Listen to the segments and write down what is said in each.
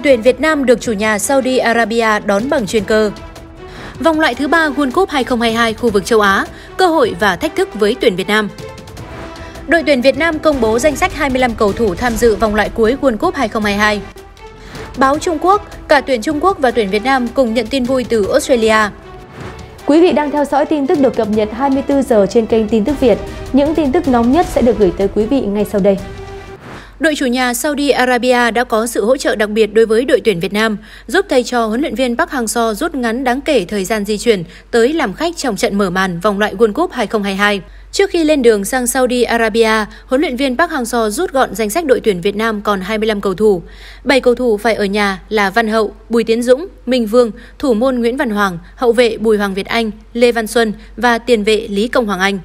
đội tuyển Việt Nam được chủ nhà Saudi Arabia đón bằng chuyên cơ. Vòng loại thứ ba World Cup 2022 khu vực châu Á, cơ hội và thách thức với tuyển Việt Nam. Đội tuyển Việt Nam công bố danh sách 25 cầu thủ tham dự vòng loại cuối World Cup 2022. Báo Trung Quốc, cả tuyển Trung Quốc và tuyển Việt Nam cùng nhận tin vui từ Australia. Quý vị đang theo dõi tin tức được cập nhật 24 giờ trên kênh Tin tức Việt. Những tin tức nóng nhất sẽ được gửi tới quý vị ngay sau đây. Đội chủ nhà Saudi Arabia đã có sự hỗ trợ đặc biệt đối với đội tuyển Việt Nam, giúp thầy trò huấn luyện viên Park Hang-seo rút ngắn đáng kể thời gian di chuyển tới làm khách trong trận mở màn vòng loại World Cup 2022. Trước khi lên đường sang Saudi Arabia, huấn luyện viên Park Hang-seo rút gọn danh sách đội tuyển Việt Nam còn 25 cầu thủ. 7 cầu thủ phải ở nhà là Văn Hậu, Bùi Tiến Dũng, Minh Vương, thủ môn Nguyễn Văn Hoàng, hậu vệ Bùi Hoàng Việt Anh, Lê Văn Xuân và tiền vệ Lý Công Hoàng Anh.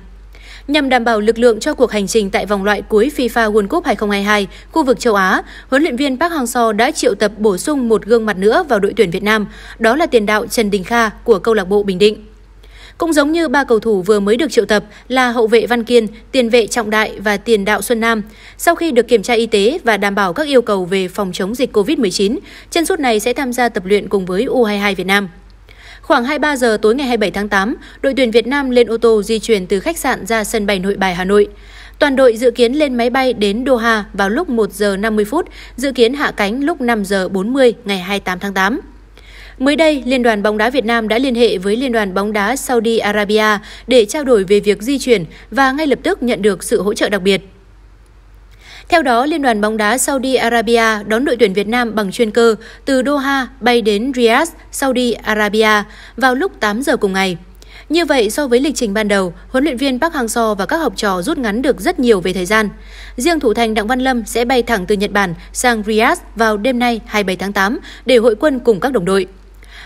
Nhằm đảm bảo lực lượng cho cuộc hành trình tại vòng loại cuối FIFA World Cup 2022 khu vực châu Á, huấn luyện viên Park Hang-seo đã triệu tập bổ sung một gương mặt nữa vào đội tuyển Việt Nam, đó là tiền đạo Trần Đình Kha của câu lạc bộ Bình Định. Cũng giống như ba cầu thủ vừa mới được triệu tập là hậu vệ Văn Kiên, tiền vệ Trọng Đại và tiền đạo Xuân Nam. Sau khi được kiểm tra y tế và đảm bảo các yêu cầu về phòng chống dịch COVID-19, chân sút này sẽ tham gia tập luyện cùng với U22 Việt Nam. Khoảng 23 giờ tối ngày 27 tháng 8, đội tuyển Việt Nam lên ô tô di chuyển từ khách sạn ra sân bay Nội Bài Hà Nội. Toàn đội dự kiến lên máy bay đến Doha vào lúc 1 giờ 50 phút, dự kiến hạ cánh lúc 5 giờ 40 ngày 28 tháng 8. Mới đây, Liên đoàn bóng đá Việt Nam đã liên hệ với Liên đoàn bóng đá Saudi Arabia để trao đổi về việc di chuyển và ngay lập tức nhận được sự hỗ trợ đặc biệt. Theo đó, Liên đoàn bóng đá Saudi Arabia đón đội tuyển Việt Nam bằng chuyên cơ từ Doha bay đến Riyadh, Saudi Arabia vào lúc 8 giờ cùng ngày. Như vậy, so với lịch trình ban đầu, huấn luyện viên Park Hang-seo và các học trò rút ngắn được rất nhiều về thời gian. Riêng thủ thành Đặng Văn Lâm sẽ bay thẳng từ Nhật Bản sang Riyadh vào đêm nay 27 tháng 8 để hội quân cùng các đồng đội.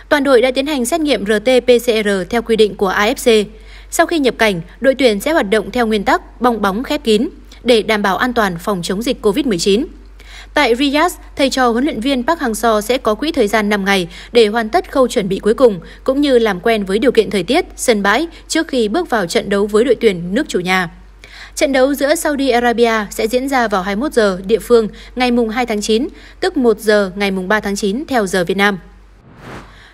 Toàn đội đã tiến hành xét nghiệm RT-PCR theo quy định của AFC. Sau khi nhập cảnh, đội tuyển sẽ hoạt động theo nguyên tắc bong bóng khép kín để đảm bảo an toàn phòng chống dịch COVID-19. Tại Riyadh, thầy trò huấn luyện viên Park Hang-seo sẽ có quỹ thời gian 5 ngày để hoàn tất khâu chuẩn bị cuối cùng, cũng như làm quen với điều kiện thời tiết, sân bãi trước khi bước vào trận đấu với đội tuyển nước chủ nhà. Trận đấu giữa Saudi Arabia sẽ diễn ra vào 21 giờ địa phương ngày 2 tháng 9, tức 1 giờ ngày 3 tháng 9 theo giờ Việt Nam.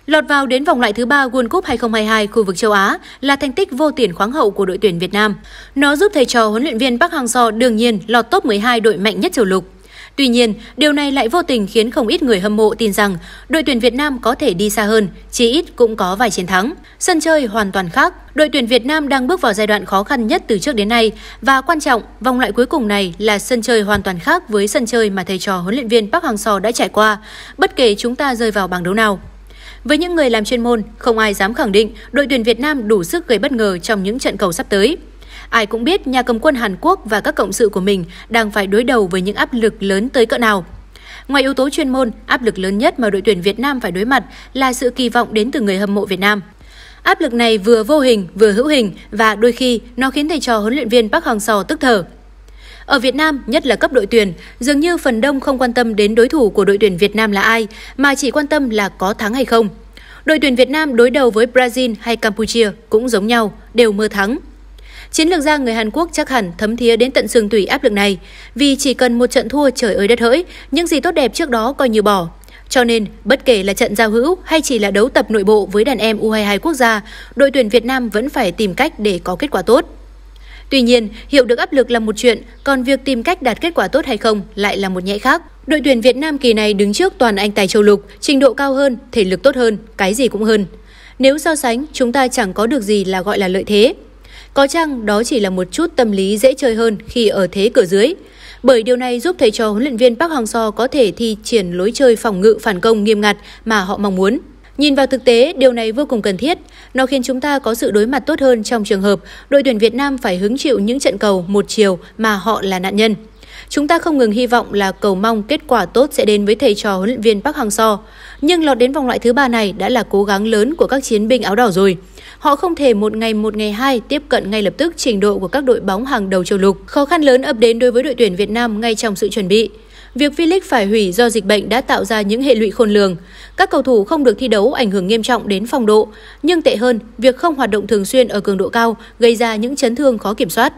Lọt vào đến vòng loại thứ ba World Cup 2022 khu vực châu Á là thành tích vô tiền khoáng hậu của đội tuyển Việt Nam. Nó giúp thầy trò huấn luyện viên Park Hang-seo đương nhiên lọt top 12 đội mạnh nhất châu lục. Tuy nhiên, điều này lại vô tình khiến không ít người hâm mộ tin rằng đội tuyển Việt Nam có thể đi xa hơn, chí ít cũng có vài chiến thắng. Sân chơi hoàn toàn khác, đội tuyển Việt Nam đang bước vào giai đoạn khó khăn nhất từ trước đến nay và quan trọng, vòng loại cuối cùng này là sân chơi hoàn toàn khác với sân chơi mà thầy trò huấn luyện viên Park Hang-seo đã trải qua, bất kể chúng ta rơi vào bảng đấu nào. Với những người làm chuyên môn, không ai dám khẳng định đội tuyển Việt Nam đủ sức gây bất ngờ trong những trận cầu sắp tới. Ai cũng biết nhà cầm quân Hàn Quốc và các cộng sự của mình đang phải đối đầu với những áp lực lớn tới cỡ nào. Ngoài yếu tố chuyên môn, áp lực lớn nhất mà đội tuyển Việt Nam phải đối mặt là sự kỳ vọng đến từ người hâm mộ Việt Nam. Áp lực này vừa vô hình, vừa hữu hình và đôi khi nó khiến thầy trò huấn luyện viên Park Hang-seo tức thở. Ở Việt Nam, nhất là cấp đội tuyển, dường như phần đông không quan tâm đến đối thủ của đội tuyển Việt Nam là ai, mà chỉ quan tâm là có thắng hay không. Đội tuyển Việt Nam đối đầu với Brazil hay Campuchia cũng giống nhau, đều mơ thắng. Chiến lược gia người Hàn Quốc chắc hẳn thấm thía đến tận xương tủy áp lực này, vì chỉ cần một trận thua trời ơi đất hỡi, những gì tốt đẹp trước đó coi như bỏ. Cho nên, bất kể là trận giao hữu hay chỉ là đấu tập nội bộ với đàn em U22 quốc gia, đội tuyển Việt Nam vẫn phải tìm cách để có kết quả tốt. Tuy nhiên, hiểu được áp lực là một chuyện, còn việc tìm cách đạt kết quả tốt hay không lại là một nhẽ khác. Đội tuyển Việt Nam kỳ này đứng trước toàn anh tài châu lục, trình độ cao hơn, thể lực tốt hơn, cái gì cũng hơn. Nếu so sánh, chúng ta chẳng có được gì là gọi là lợi thế. Có chăng đó chỉ là một chút tâm lý dễ chơi hơn khi ở thế cửa dưới. Bởi điều này giúp thầy trò huấn luyện viên Park Hang-seo có thể thi triển lối chơi phòng ngự phản công nghiêm ngặt mà họ mong muốn. Nhìn vào thực tế, điều này vô cùng cần thiết. Nó khiến chúng ta có sự đối mặt tốt hơn trong trường hợp đội tuyển Việt Nam phải hứng chịu những trận cầu một chiều mà họ là nạn nhân. Chúng ta không ngừng hy vọng là cầu mong kết quả tốt sẽ đến với thầy trò huấn luyện viên Park Hang-seo, nhưng lọt đến vòng loại thứ ba này đã là cố gắng lớn của các chiến binh áo đỏ rồi. Họ không thể một ngày một ngày hai tiếp cận ngay lập tức trình độ của các đội bóng hàng đầu châu lục. Khó khăn lớn ập đến đối với đội tuyển Việt Nam ngay trong sự chuẩn bị. Việc v phải hủy do dịch bệnh đã tạo ra những hệ lụy khôn lường. Các cầu thủ không được thi đấu ảnh hưởng nghiêm trọng đến phong độ, nhưng tệ hơn, việc không hoạt động thường xuyên ở cường độ cao gây ra những chấn thương khó kiểm soát.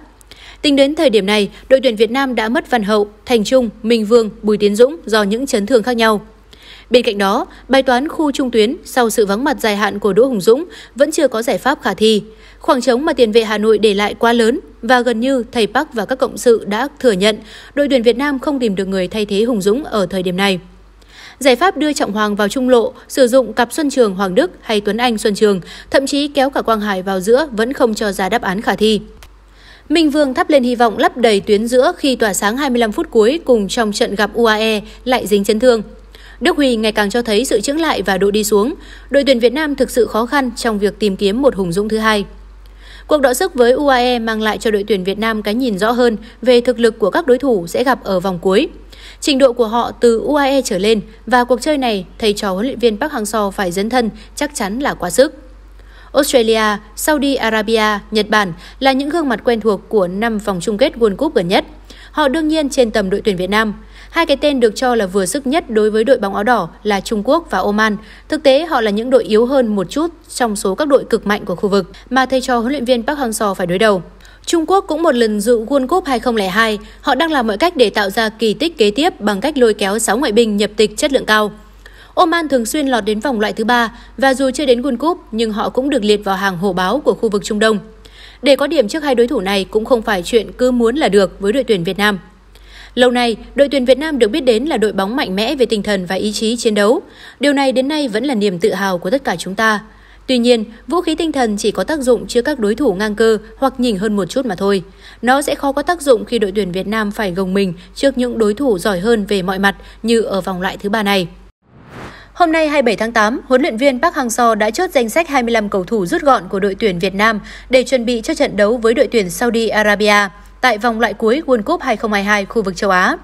Tính đến thời điểm này, đội tuyển Việt Nam đã mất Văn Hậu, Thành Trung, Minh Vương, Bùi Tiến Dũng do những chấn thương khác nhau. Bên cạnh đó, bài toán khu trung tuyến sau sự vắng mặt dài hạn của Đỗ Hùng Dũng vẫn chưa có giải pháp khả thi. Khoảng trống mà tiền vệ Hà Nội để lại quá lớn và gần như thầy Park và các cộng sự đã thừa nhận đội tuyển Việt Nam không tìm được người thay thế Hùng Dũng ở thời điểm này. Giải pháp đưa Trọng Hoàng vào trung lộ, sử dụng cặp Xuân Trường Hoàng Đức hay Tuấn Anh Xuân Trường, thậm chí kéo cả Quang Hải vào giữa vẫn không cho ra đáp án khả thi. Minh Vương thắp lên hy vọng lấp đầy tuyến giữa khi tỏa sáng 25 phút cuối cùng trong trận gặp UAE lại dính chấn thương. Đức Huy ngày càng cho thấy sự chững lại và độ đi xuống. Đội tuyển Việt Nam thực sự khó khăn trong việc tìm kiếm một hùng dũng thứ hai. Cuộc đọ sức với UAE mang lại cho đội tuyển Việt Nam cái nhìn rõ hơn về thực lực của các đối thủ sẽ gặp ở vòng cuối. Trình độ của họ từ UAE trở lên và cuộc chơi này thầy trò huấn luyện viên Park Hang-seo phải dấn thân chắc chắn là quá sức. Australia, Saudi Arabia, Nhật Bản là những gương mặt quen thuộc của năm vòng chung kết World Cup gần nhất. Họ đương nhiên trên tầm đội tuyển Việt Nam, Hai cái tên được cho là vừa sức nhất đối với đội bóng áo đỏ là Trung Quốc và Oman. Thực tế, họ là những đội yếu hơn một chút trong số các đội cực mạnh của khu vực mà thầy trò huấn luyện viên Park Hang-seo phải đối đầu. Trung Quốc cũng một lần dự World Cup 2002, họ đang làm mọi cách để tạo ra kỳ tích kế tiếp bằng cách lôi kéo 6 ngoại binh nhập tịch chất lượng cao. Oman thường xuyên lọt đến vòng loại thứ ba và dù chưa đến World Cup nhưng họ cũng được liệt vào hàng hổ báo của khu vực Trung Đông. Để có điểm trước hai đối thủ này cũng không phải chuyện cứ muốn là được với đội tuyển Việt Nam. Lâu nay, đội tuyển Việt Nam được biết đến là đội bóng mạnh mẽ về tinh thần và ý chí chiến đấu. Điều này đến nay vẫn là niềm tự hào của tất cả chúng ta. Tuy nhiên, vũ khí tinh thần chỉ có tác dụng trước các đối thủ ngang cơ hoặc nhỉnh hơn một chút mà thôi. Nó sẽ khó có tác dụng khi đội tuyển Việt Nam phải gồng mình trước những đối thủ giỏi hơn về mọi mặt như ở vòng loại thứ ba này. Hôm nay 27 tháng 8, huấn luyện viên Park Hang-seo đã chốt danh sách 25 cầu thủ rút gọn của đội tuyển Việt Nam để chuẩn bị cho trận đấu với đội tuyển Saudi Arabia tại vòng loại cuối World Cup 2022 khu vực châu Á.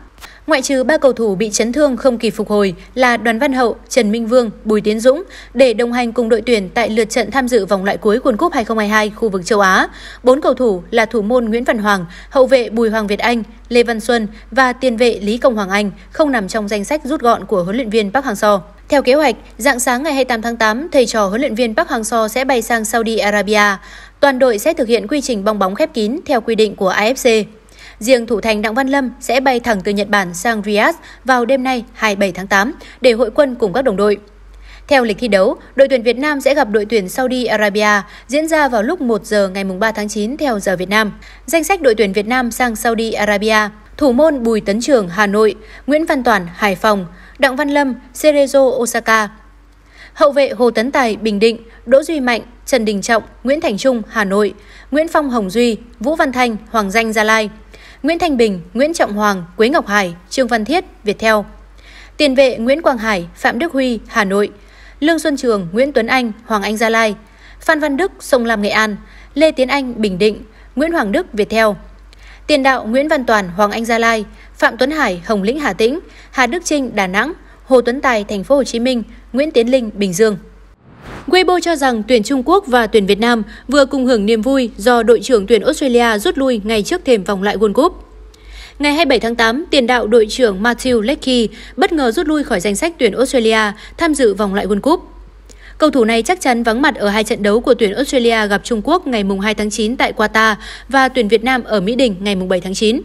Ngoại trừ ba cầu thủ bị chấn thương không kịp phục hồi là Đoàn Văn Hậu, Trần Minh Vương, Bùi Tiến Dũng để đồng hành cùng đội tuyển tại lượt trận tham dự vòng loại cuối World Cup 2022 khu vực châu Á. Bốn cầu thủ là thủ môn Nguyễn Văn Hoàng, hậu vệ Bùi Hoàng Việt Anh, Lê Văn Xuân và tiền vệ Lý Công Hoàng Anh không nằm trong danh sách rút gọn của huấn luyện viên Park Hang-seo. Theo kế hoạch, dạng sáng ngày 28 tháng 8, thầy trò huấn luyện viên Park Hang-seo sẽ bay sang Saudi Arabia. Toàn đội sẽ thực hiện quy trình bong bóng khép kín theo quy định của AFC. Riêng thủ thành Đặng Văn Lâm sẽ bay thẳng từ Nhật Bản sang Riyadh vào đêm nay 27 tháng 8 để hội quân cùng các đồng đội. Theo lịch thi đấu, đội tuyển Việt Nam sẽ gặp đội tuyển Saudi Arabia diễn ra vào lúc 1 giờ ngày 3 tháng 9 theo giờ Việt Nam. Danh sách đội tuyển Việt Nam sang Saudi Arabia Thủ môn Bùi Tấn Trường Hà Nội, Nguyễn Văn Toàn Hải Phòng, Đặng Văn Lâm Cerezo Osaka, Hậu vệ Hồ Tấn Tài, Bình Định, Đỗ Duy Mạnh, Trần Đình Trọng, Nguyễn Thành Trung, Hà Nội, Nguyễn Phong Hồng Duy, Vũ Văn Thanh, Hoàng Danh, Gia Lai, Nguyễn Thanh Bình, Nguyễn Trọng Hoàng, Quế Ngọc Hải, Trương Văn Thiết, Việt Theo. Tiền vệ Nguyễn Quang Hải, Phạm Đức Huy, Hà Nội, Lương Xuân Trường, Nguyễn Tuấn Anh, Hoàng Anh Gia Lai, Phan Văn Đức, Sông Lam Nghệ An, Lê Tiến Anh, Bình Định, Nguyễn Hoàng Đức, Việt Theo. Tiền đạo Nguyễn Văn Toàn, Hoàng Anh Gia Lai, Phạm Tuấn Hải, Hồng Lĩnh Hà Tĩnh, Hà Đức Trinh, Đà Nẵng, Hồ Tuấn Tài, Thành phố Hồ Chí Minh, Nguyễn Tiến Linh, Bình Dương. Weibo cho rằng tuyển Trung Quốc và tuyển Việt Nam vừa cùng hưởng niềm vui do đội trưởng tuyển Australia rút lui ngay trước thềm vòng loại World Cup. Ngày 27 tháng 8, tiền đạo đội trưởng Matthew Leckie bất ngờ rút lui khỏi danh sách tuyển Australia tham dự vòng loại World Cup. Cầu thủ này chắc chắn vắng mặt ở hai trận đấu của tuyển Australia gặp Trung Quốc ngày 2 tháng 9 tại Qatar và tuyển Việt Nam ở Mỹ Đình ngày 7 tháng 9.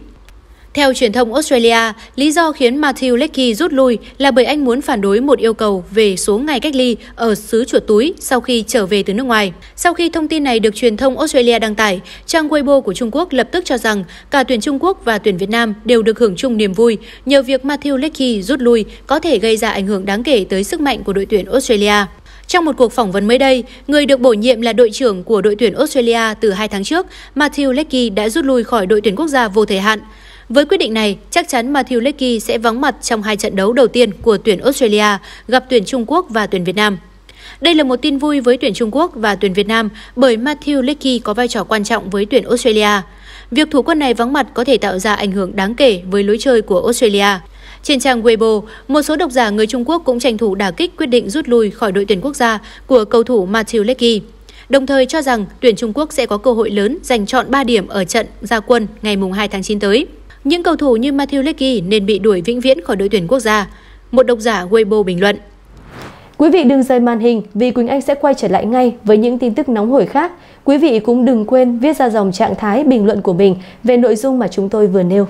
Theo truyền thông Australia, lý do khiến Matthew Leckie rút lui là bởi anh muốn phản đối một yêu cầu về số ngày cách ly ở xứ chuột túi sau khi trở về từ nước ngoài. Sau khi thông tin này được truyền thông Australia đăng tải, trang Weibo của Trung Quốc lập tức cho rằng cả tuyển Trung Quốc và tuyển Việt Nam đều được hưởng chung niềm vui nhờ việc Matthew Leckie rút lui có thể gây ra ảnh hưởng đáng kể tới sức mạnh của đội tuyển Australia. Trong một cuộc phỏng vấn mới đây, người được bổ nhiệm là đội trưởng của đội tuyển Australia từ 2 tháng trước, Matthew Leckie đã rút lui khỏi đội tuyển quốc gia vô thời hạn. Với quyết định này, chắc chắn Matthew Lecky sẽ vắng mặt trong hai trận đấu đầu tiên của tuyển Australia gặp tuyển Trung Quốc và tuyển Việt Nam. Đây là một tin vui với tuyển Trung Quốc và tuyển Việt Nam bởi Matthew Lecky có vai trò quan trọng với tuyển Australia. Việc thủ quân này vắng mặt có thể tạo ra ảnh hưởng đáng kể với lối chơi của Australia. Trên trang Weibo, một số độc giả người Trung Quốc cũng tranh thủ đả kích quyết định rút lui khỏi đội tuyển quốc gia của cầu thủ Matthew Lecky, đồng thời cho rằng tuyển Trung Quốc sẽ có cơ hội lớn giành chọn 3 điểm ở trận gia quân ngày 2 tháng 9 tới. Những cầu thủ như Matthew Lecky nên bị đuổi vĩnh viễn khỏi đội tuyển quốc gia. Một độc giả Weibo bình luận. Quý vị đừng rời màn hình vì Quỳnh Anh sẽ quay trở lại ngay với những tin tức nóng hổi khác. Quý vị cũng đừng quên viết ra dòng trạng thái bình luận của mình về nội dung mà chúng tôi vừa nêu.